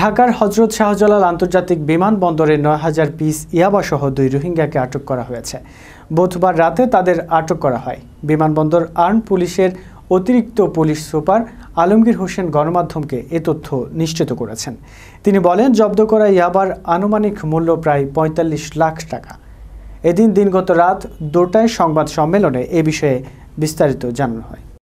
ঢাকার হজরত শাহজালাল আন্তর্জাতিক বিমানবন্দরে নয় হাজার পিস ইয়াবাসহ দুই রোহিঙ্গাকে আটক করা হয়েছে বুধবার রাতে তাদের আটক করা হয় বিমানবন্দর আর্ম পুলিশের অতিরিক্ত পুলিশ সুপার আলমগীর হোসেন গণমাধ্যমকে এ তথ্য নিশ্চিত করেছেন তিনি বলেন জব্দ করা ইয়াবার আনুমানিক মূল্য প্রায় ৪৫ লাখ টাকা এদিন দিনগত রাত দুটায় সংবাদ সম্মেলনে এ বিষয়ে বিস্তারিত জানানো হয়